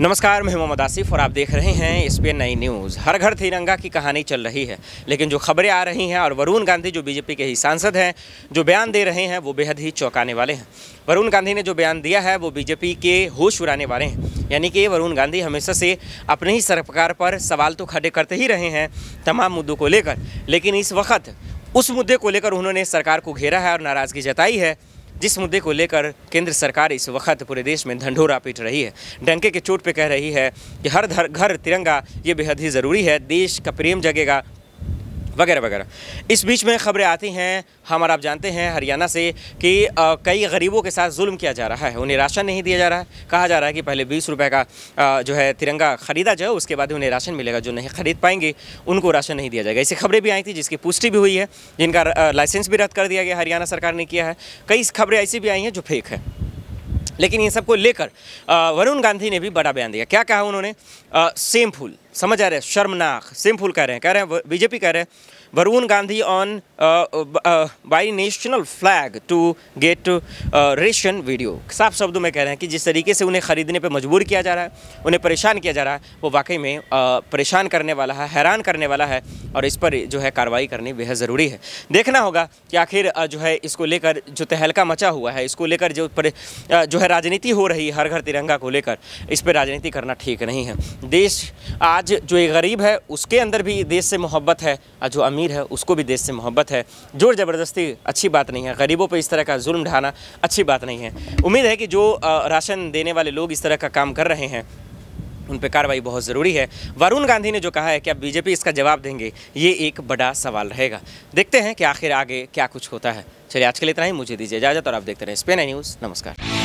नमस्कार मैं मोहम्मद आसिफ और आप देख रहे हैं इस पे नई न्यूज़ हर घर तिरंगा की कहानी चल रही है लेकिन जो खबरें आ रही हैं और वरुण गांधी जो बीजेपी के ही सांसद हैं जो बयान दे रहे हैं वो बेहद ही चौंकाने वाले हैं वरुण गांधी ने जो बयान दिया है वो बीजेपी के होश उड़ाने वाले हैं यानी कि वरुण गांधी हमेशा से अपनी ही सरकार पर सवाल तो खड़े करते ही रहे हैं तमाम मुद्दों को लेकर लेकिन इस वक्त उस मुद्दे को लेकर उन्होंने सरकार को घेरा है और नाराज़गी जताई है जिस मुद्दे को लेकर केंद्र सरकार इस वक्त पूरे देश में ढंढोरा पीट रही है डंके के चोट पे कह रही है कि हर घर घर तिरंगा ये बेहद ही ज़रूरी है देश का प्रेम जगेगा वगैरह वगैरह इस बीच में खबरें आती हैं हमारा आप जानते हैं हरियाणा से कि कई गरीबों के साथ जुल्म किया जा रहा है उन्हें राशन नहीं दिया जा रहा है कहा जा रहा है कि पहले बीस रुपये का आ, जो है तिरंगा ख़रीदा जाए उसके बाद उन्हें राशन मिलेगा जो नहीं ख़रीद पाएंगे उनको राशन नहीं दिया जाएगा ऐसी खबरें भी आई थी जिसकी पुष्टि भी हुई है जिनका लाइसेंस भी रद्द कर दिया गया हरियाणा सरकार ने किया है कई खबरें ऐसी भी आई हैं जो फेक है लेकिन इन सबको लेकर वरुण गांधी ने भी बड़ा बयान दिया क्या कहा उन्होंने सेम फूल समझ आ रहे शर्मनाक सिंपल कह रहे हैं कह रहे हैं बीजेपी कह रहे हैं Varun Gandhi on buy national flag to get ration video साफ शब्दों में कह रहे हैं कि जिस तरीके से उन्हें ख़रीदने पर मजबूर किया जा रहा है उन्हें परेशान किया जा रहा है वो वाकई में uh, परेशान करने वाला है हैरान करने वाला है और इस पर जो है कार्रवाई करनी बेहद ज़रूरी है देखना होगा कि आखिर uh, जो है इसको लेकर जो तहलका मचा हुआ है इसको लेकर जो पर, uh, जो है राजनीति हो रही है हर घर तिरंगा को लेकर इस पर राजनीति करना ठीक नहीं है देश आज आज जो ये गरीब है उसके अंदर भी देश से मोहब्बत है और जो अमीर है उसको भी देश से मोहब्बत है जोर ज़बरदस्ती अच्छी बात नहीं है गरीबों पर इस तरह का जुल्म ढाना अच्छी बात नहीं है उम्मीद है कि जो राशन देने वाले लोग इस तरह का काम कर रहे हैं उन पर कार्रवाई बहुत ज़रूरी है वरुण गांधी ने जो कहा है कि अब बीजेपी इसका जवाब देंगे ये एक बड़ा सवाल रहेगा देखते हैं कि आखिर आगे क्या कुछ होता है चलिए आज के लिए इतना ही मुझे दीजिए इजाज़त और आप देखते रहें स्पेन न्यूज़ नमस्कार